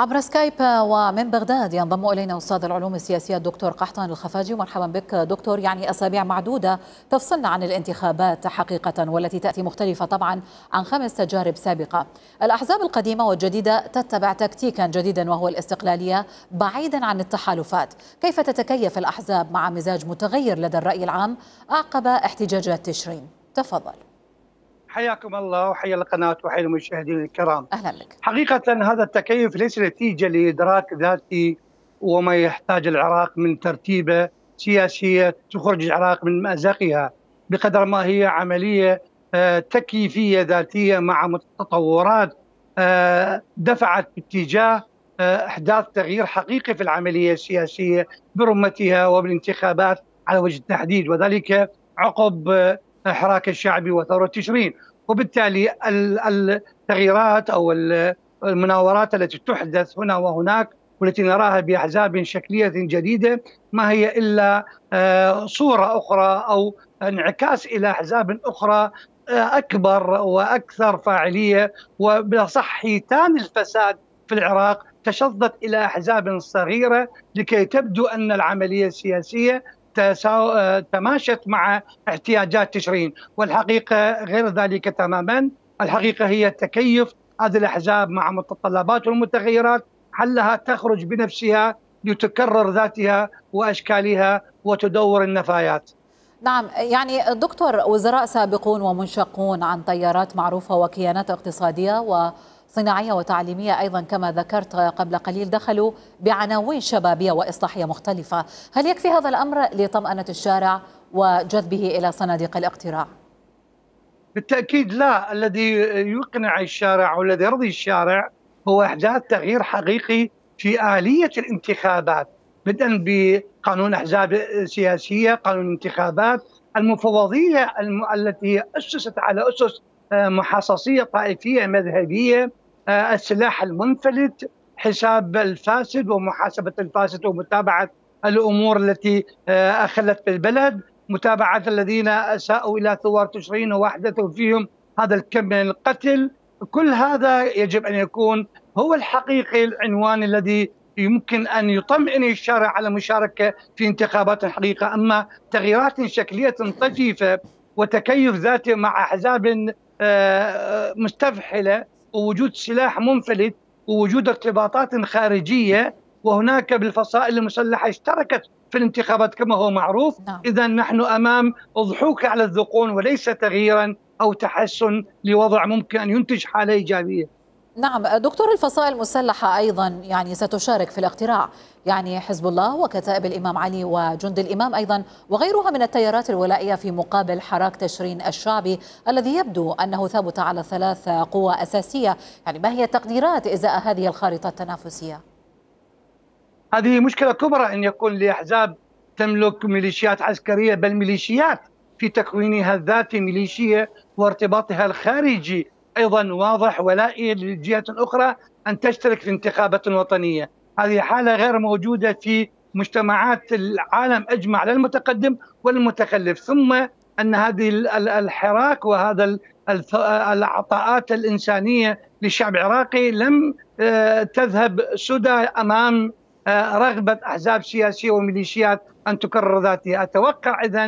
عبر سكايب ومن بغداد ينضم الينا استاذ العلوم السياسيه الدكتور قحطان الخفاجي مرحبا بك دكتور يعني اسابيع معدوده تفصلنا عن الانتخابات حقيقه والتي تاتي مختلفه طبعا عن خمس تجارب سابقه. الاحزاب القديمه والجديده تتبع تكتيكا جديدا وهو الاستقلاليه بعيدا عن التحالفات. كيف تتكيف الاحزاب مع مزاج متغير لدى الراي العام اعقب احتجاجات تشرين؟ تفضل. حياكم الله وحيا القناة وحيا المشاهدين الكرام أهلا بك حقيقة هذا التكيف ليس نتيجة لإدراك ذاتي وما يحتاج العراق من ترتيبة سياسية تخرج العراق من مأزقها بقدر ما هي عملية آه، تكييفية ذاتية مع تطورات آه، دفعت باتجاه آه، احداث تغيير حقيقي في العمليه السياسيه برمتها وبالانتخابات على وجه التحديد وذلك عقب الحراك الشعبي وثوره تشرين وبالتالي التغييرات او المناورات التي تحدث هنا وهناك والتي نراها باحزاب شكليه جديده ما هي الا آه، صوره اخرى او انعكاس الى احزاب اخرى آه، اكبر واكثر فاعليه وبالاصح حيتان الفساد في العراق تشظت الى احزاب صغيره لكي تبدو ان العمليه السياسيه آه، تماشت مع احتياجات تشرين والحقيقه غير ذلك تماما الحقيقه هي تكيف هذه الاحزاب مع متطلبات والمتغيرات حلها تخرج بنفسها لتكرر ذاتها واشكالها وتدور النفايات نعم يعني دكتور وزراء سابقون ومنشقون عن تيارات معروفه وكيانات اقتصاديه و صناعية وتعليمية أيضا كما ذكرت قبل قليل دخلوا بعناوين شبابية وإصلاحية مختلفة هل يكفي هذا الأمر لطمأنة الشارع وجذبه إلى صناديق الاقتراع؟ بالتأكيد لا الذي يقنع الشارع والذي يرضي الشارع هو إحداث تغيير حقيقي في آلية الانتخابات بدءا بقانون أحزاب سياسية قانون الانتخابات المفوضية التي أسست على أسس آه، محاصصية طائفية مذهبية السلاح المنفلت حساب الفاسد ومحاسبه الفاسد ومتابعه الامور التي آه، اخلت بالبلد متابعه الذين اساءوا الى ثوار تشرين واحدثوا فيهم هذا الكم من القتل كل هذا يجب ان يكون هو الحقيقي العنوان الذي يمكن ان يطمئن الشارع على مشاركه في انتخابات الحقيقه، اما تغييرات شكليه طفيفه وتكيف ذاتي مع احزاب آه، مستفحله ووجود سلاح منفلت ووجود ارتباطات خارجيه وهناك بالفصائل المسلحه اشتركت في الانتخابات كما هو معروف نعم. اذا نحن امام اضحوك على الذقون وليس تغييرا او تحسن لوضع ممكن ان ينتج حاله ايجابيه نعم دكتور الفصائل المسلحة أيضا يعني ستشارك في الاقتراع يعني حزب الله وكتائب الإمام علي وجند الإمام أيضا وغيرها من التيارات الولائية في مقابل حراك تشرين الشعبي الذي يبدو أنه ثابت على ثلاث قوى أساسية يعني ما هي التقديرات إزاء هذه الخارطة التنافسية؟ هذه مشكلة كبرى أن يكون لأحزاب تملك ميليشيات عسكرية بل ميليشيات في تكوينها الذاتي ميليشية وارتباطها الخارجي ايضا واضح ولائي للجهات الاخرى ان تشترك في انتخابات وطنيه، هذه حاله غير موجوده في مجتمعات العالم اجمع للمتقدم والمتخلف، ثم ان هذه الحراك وهذا العطاءات الانسانيه للشعب العراقي لم آه، تذهب سدى امام آه، رغبه احزاب سياسيه وميليشيات ان تكرر ذاتها، اتوقع اذا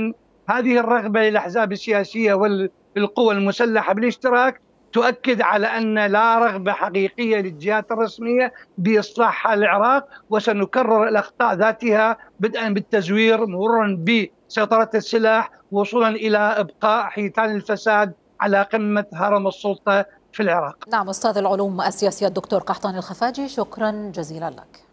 هذه الرغبه للاحزاب السياسيه والقوى المسلحه بالاشتراك تؤكد على ان لا رغبه حقيقيه للجهات الرسميه باصلاح حال العراق وسنكرر الاخطاء ذاتها بدءا بالتزوير مرورا بسيطره السلاح وصولا الى ابقاء حيتان الفساد على قمه هرم السلطه في العراق. نعم استاذ العلوم السياسيه الدكتور قحطان الخفاجي شكرا جزيلا لك.